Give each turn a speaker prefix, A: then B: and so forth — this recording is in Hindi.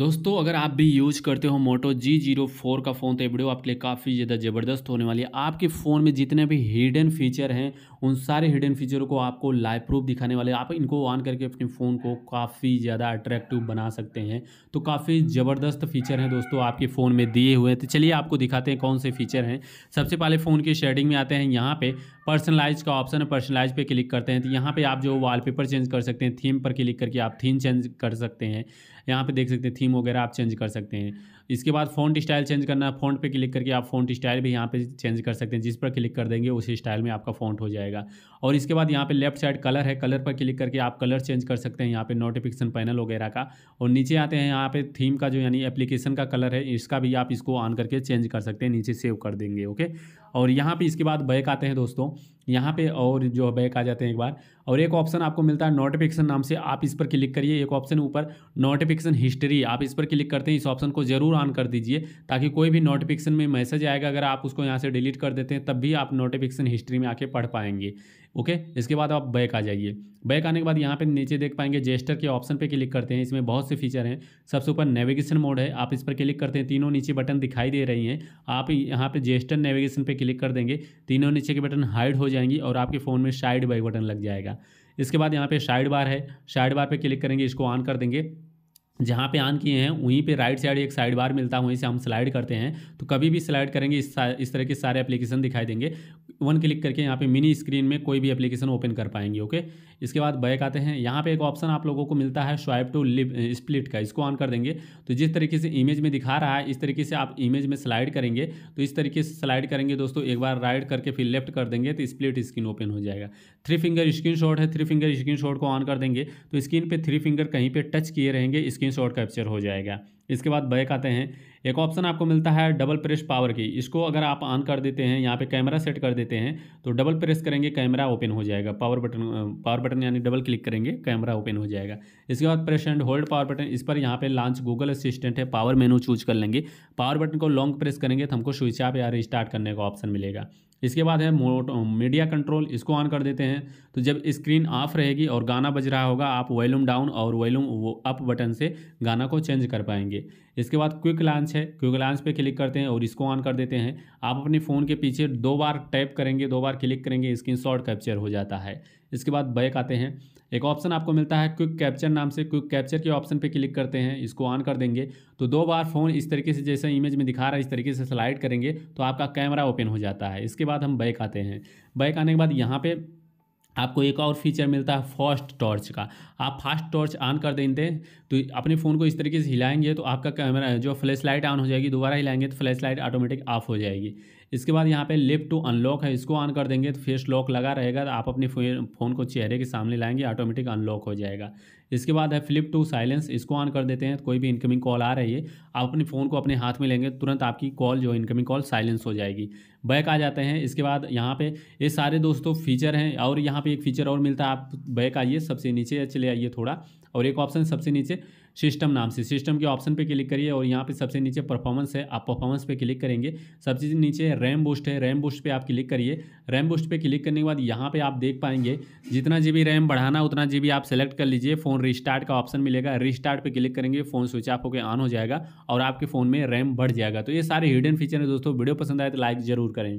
A: दोस्तों अगर आप भी यूज करते हो मोटो जी जीरो फोर का फ़ोन तो ये वीडियो आपके लिए काफ़ी ज़्यादा ज़बरदस्त होने वाली है आपके फ़ोन में जितने भी हिडन फीचर हैं उन सारे हिडन फीचरों को आपको लाइव प्रूफ दिखाने वाले आप इनको ऑन करके अपने फ़ोन को काफ़ी ज़्यादा अट्रैक्टिव बना सकते हैं तो काफ़ी ज़बरदस्त फीचर हैं दोस्तों आपके फ़ोन में दिए हुए हैं तो चलिए आपको दिखाते हैं कौन से फीचर हैं सबसे पहले फ़ोन की शेडिंग में आते हैं यहाँ पर पर्सनलाइज का ऑप्शन है पर्सनलाइज पर क्लिक करते हैं तो यहाँ पर आप जो वाल चेंज कर सकते हैं थीम पर क्लिक करके आप थीम चेंज कर सकते हैं यहाँ पर देख सकते हैं थीम वगैरह आप चेंज कर सकते हैं इसके बाद फ़ॉन्ट स्टाइल चेंज करना है फ़ॉन्ट पे क्लिक करके आप फ़ॉन्ट स्टाइल भी यहाँ पे चेंज कर सकते हैं जिस पर क्लिक कर देंगे उसी स्टाइल में आपका फ़ॉन्ट हो जाएगा और इसके बाद यहाँ पे लेफ्ट साइड कलर है कलर पर क्लिक करके आप कलर चेंज कर सकते हैं यहाँ पे नोटिफिकेशन पैनल वगैरह का और नीचे आते हैं यहाँ पर थीम का जो यानी एप्लीकेशन का कलर है इसका भी आप इसको ऑन करके चेंज कर सकते हैं नीचे सेव कर देंगे ओके और यहाँ पर इसके बाद बैक आते हैं दोस्तों यहाँ पे और जो है बैक आ जाते हैं एक बार और एक ऑप्शन आपको मिलता है नोटिफिकेशन नाम से आप इस पर क्लिक करिए एक ऑप्शन ऊपर नोटिफिकेशन हिस्ट्री आप इस पर क्लिक करते हैं इस ऑप्शन को ज़रूर ऑन कर दीजिए ताकि कोई भी नोटिफिकेशन में मैसेज आएगा अगर आप उसको यहाँ से डिलीट कर देते हैं तब भी आप नोटिफिकेशन हिस्ट्री में आके पढ़ पाएंगे ओके इसके बाद आप बैक आ जाइए बैक आने के बाद यहाँ पर नीचे देख पाएंगे जेस्टर के ऑप्शन पर क्लिक करते हैं इसमें बहुत से फीचर हैं सबसे ऊपर नेविगेशन मोड है आप इस पर क्लिक करते हैं तीनों नीचे बटन दिखाई दे रही हैं आप यहाँ पर जेस्टर नेविगेशन पर क्लिक कर देंगे तीनों नीचे के बटन हाइड हो जाएंगी और आपके फ़ोन में साइड बाई बटन लग जाएगा इसके बाद यहाँ पे साइड बार है साइड बार पे क्लिक करेंगे इसको ऑन कर देंगे जहाँ पे आन किए हैं वहीं पे राइट साइड एक साइड बार मिलता है वहीं से हम स्लाइड करते हैं तो कभी भी स्लाइड करेंगे इस इस तरह के सारे एप्लीकेशन दिखाई देंगे वन क्लिक करके यहाँ पे मिनी स्क्रीन में कोई भी एप्लीकेशन ओपन कर पाएंगे ओके इसके बाद बैक आते हैं यहाँ पे एक ऑप्शन आप लोगों को मिलता है स्वाइप टू लिप स्प्लिट का इसको ऑन कर देंगे तो जिस तरीके से इमेज में दिखा रहा है इस तरीके से आप इमेज में स्लाइड करेंगे तो इस तरीके से स्लाइड करेंगे दोस्तों एक बार राइट करके फिर लेफ्ट कर देंगे तो स्प्लिट स्क्रीन ओपन हो जाएगा थ्री फिंगर स्क्रीन है थ्री फिंगर स्क्रीन को ऑन कर देंगे तो स्क्रीन पर थ्री फिंगर कहीं पर टच किए रहेंगे स्क्रीन स्क्रीनशॉट कैप्चर हो जाएगा इसके बाद बैक आते हैं एक ऑप्शन आपको मिलता है डबल प्रेस पावर की इसको अगर आप ऑन कर देते हैं यहाँ पे कैमरा सेट कर देते हैं तो डबल प्रेस करेंगे कैमरा ओपन हो जाएगा पावर बटन पावर बटन यानी डबल क्लिक करेंगे कैमरा ओपन हो जाएगा इसके बाद press and hold power button इस पर यहाँ पे लॉन्च गूगल असिस्टेंट है पावर मेनू चूज कर लेंगे पावर बटन को लॉन्ग प्रेस करेंगे तो हमको स्विच ऑफ या रिस्टार्ट करने का ऑप्शन मिलेगा इसके बाद है मोटो मीडिया कंट्रोल इसको ऑन कर देते हैं तो जब स्क्रीन ऑफ रहेगी और गाना बज रहा होगा आप वॉल्यूम डाउन और वॉल्यूम वो अप बटन से गाना को चेंज कर पाएंगे इसके बाद क्विक लॉन्च है क्विक लॉन्च पे क्लिक करते हैं और इसको ऑन कर देते हैं आप अपने फ़ोन के पीछे दो बार टैप करेंगे दो बार क्लिक करेंगे स्क्रीन कैप्चर हो जाता है इसके बाद बैक आते हैं एक ऑप्शन आपको मिलता है क्विक कैप्चर नाम से क्विक कैप्चर के ऑप्शन पे क्लिक करते हैं इसको ऑन कर देंगे तो दो बार फ़ोन इस तरीके से जैसे इमेज में दिखा रहा है इस तरीके से स्लाइड करेंगे तो आपका कैमरा ओपन हो जाता है इसके बाद हम बैक आते हैं बैक आने के बाद यहाँ पे आपको एक और फीचर मिलता है फास्ट टॉर्च का आप फास्ट टॉर्च ऑन कर देंगे तो अपने फ़ोन को इस तरीके से हिलाएंगे तो आपका कैमरा जो फ्लैश लाइट ऑन हो जाएगी दोबारा हिलाएंगे तो फ्लैश लाइट ऑटोमेटिक ऑफ हो जाएगी इसके बाद यहाँ पे लिप टू अनलॉक है इसको ऑन कर देंगे तो फेस लॉक लगा रहेगा तो आप अपने फ़ोन को चेहरे के सामने लाएंगे ऑटोमेटिक अनलॉक हो जाएगा इसके बाद है फ्लिप टू साइलेंस इसको ऑन कर देते हैं तो कोई भी इनकमिंग कॉल आ रही है आप अपने फ़ोन को अपने हाथ में लेंगे तुरंत आपकी कॉल जो इनकमिंग कॉल साइलेंस हो जाएगी बैक आ जाते हैं इसके बाद यहाँ पे ये सारे दोस्तों फीचर हैं और यहाँ पे एक फीचर और मिलता है आप बैक आइए सबसे नीचे चले आइए थोड़ा और एक ऑप्शन सबसे नीचे सिस्टम नाम से सिस्टम के ऑप्शन पे क्लिक करिए और यहाँ पे सबसे नीचे परफॉर्मेंस है आप परफॉर्मेंस पे क्लिक करेंगे सबसे नीचे रैम बूस्ट है रैम बूस्ट पे आप क्लिक करिए रैम बूस्ट पे क्लिक करने के बाद यहाँ पे आप देख पाएंगे जितना जी रैम बढ़ाना उतना जी आप सेलेक्ट कर लीजिए फ़ोन रिस्टार्ट का ऑप्शन मिलेगा रिस्टार्ट पर क्लिक करेंगे फ़ोन स्विच ऑफ होकर ऑन हो जाएगा और आपके फ़ोन में रैम बढ़ जाएगा तो ये सारे हिडन फीचर है दोस्तों वीडियो पसंद आए तो लाइक ज़रूर करें